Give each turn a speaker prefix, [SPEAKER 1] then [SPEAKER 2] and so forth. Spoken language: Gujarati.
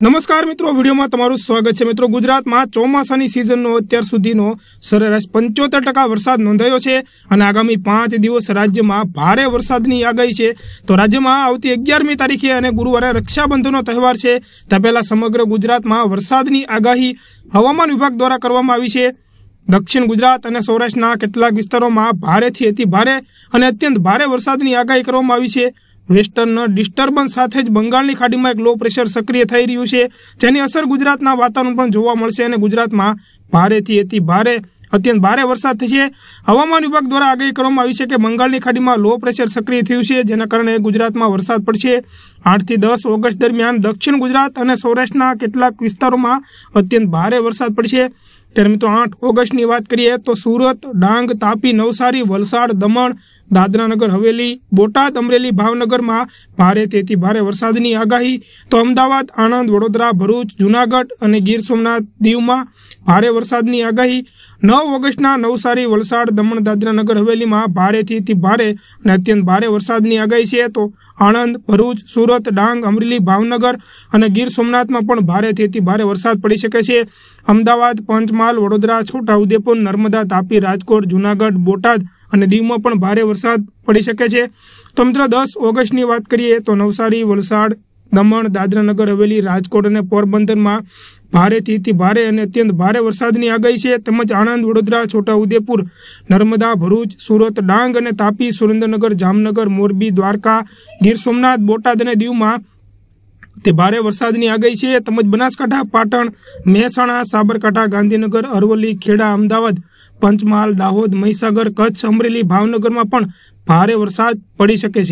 [SPEAKER 1] નમસ્કાર મિત્રો વિડીયોમાં તમારું સ્વાગત છે મિત્રો ગુજરાતમાં ચોમાસાની સિઝનનો અત્યાર સુધીનો સરેરાશ પંચોતેર ટકા વરસાદ નોંધાયો છે અને આગામી પાંચ દિવસ રાજ્યમાં ભારે વરસાદની આગાહી છે તો રાજ્યમાં આવતી અગિયારમી તારીખે અને ગુરુવારે રક્ષાબંધનનો તહેવાર છે તે પહેલાં સમગ્ર ગુજરાતમાં વરસાદની આગાહી હવામાન વિભાગ દ્વારા કરવામાં આવી છે દક્ષિણ ગુજરાત અને સૌરાષ્ટ્રના કેટલાક વિસ્તારોમાં ભારેથી અતિ ભારે અને અત્યંત ભારે વરસાદની આગાહી કરવામાં આવી છે વેસ્ટર્ન ડિસ્ટર્બન્સ સાથે જ બંગાળની ખાડીમાં એક લો પ્રેશર સક્રિય થઈ રહ્યું છે જેની અસર ગુજરાતના વાતાવરણ પણ જોવા મળશે અને ગુજરાતમાં ભારેથી અતિ ભારે અત્યંત ભારે વરસાદ થશે હવામાન વિભાગ દ્વારા આગાહી કરવામાં આવી છે કે બંગાળની ખાડીમાં લો પ્રેશર સક્રિય થયું છે જેના કારણે ગુજરાતમાં વરસાદ પડશે આઠથી દસ ઓગસ્ટ દરમિયાન દક્ષિણ ગુજરાત અને સૌરાષ્ટ્રના કેટલાક વિસ્તારોમાં અત્યંત ભારે વરસાદ પડશે ત્યારે મિત્રો આઠ ઓગસ્ટની વાત કરીએ તો સુરત ડાંગ તાપી નવસારી વલસાડ દમણ દાદરાનગર હવેલી બોટાદ અમરેલી ભાવનગરમાં ભારે તેથી ભારે વરસાદની આગાહી તો અમદાવાદ આણંદ વડોદરા ભરૂચ જુનાગઢ અને ગીર સોમનાથ દીવમાં ભારે વરસાદની આગાહી નવ ઓગસ્ટના નવસારી વલસાડ દમણ દાદરાનગર હવેલીમાં ભારેથી ભારે અને અત્યંત ભારે વરસાદની આગાહી છે તો આણંદ ભરૂચ સુરત ડાંગ અમરેલી ભાવનગર અને ગીર સોમનાથમાં પણ ભારેથી ભારે વરસાદ પડી શકે છે અમદાવાદ પંચમહાલ વડોદરા છોટાઉદેપુર નર્મદા તાપી રાજકોટ જૂનાગઢ બોટાદ અને દીવમાં પણ ભારે વરસાદ પડી શકે છે તો મિત્રો દસ ઓગસ્ટની વાત કરીએ તો નવસારી વલસાડ દમણ દાદરાનગર હવેલી રાજકોટ અને પોરબંદરમાં ભારેથી ભારે અને અત્યંત ભારે વરસાદની આગાહી છે તેમજ આણંદ વડોદરા છોટાઉદેપુર નર્મદા ભરૂચ સુરત ડાંગ અને તાપી સુરેન્દ્રનગર જામનગર મોરબી દ્વારકા ગીર સોમનાથ બોટાદ અને દીવમાં તે ભારે વરસાદની આગાહી છે તેમજ બનાસકાંઠા પાટણ મહેસાણા સાબરકાંઠા ગાંધીનગર અરવલ્લી ખેડા અમદાવાદ પંચમહાલ દાહોદ મહીસાગર કચ્છ અમરેલી ભાવનગરમાં પણ ભારે વરસાદ પડી શકે છે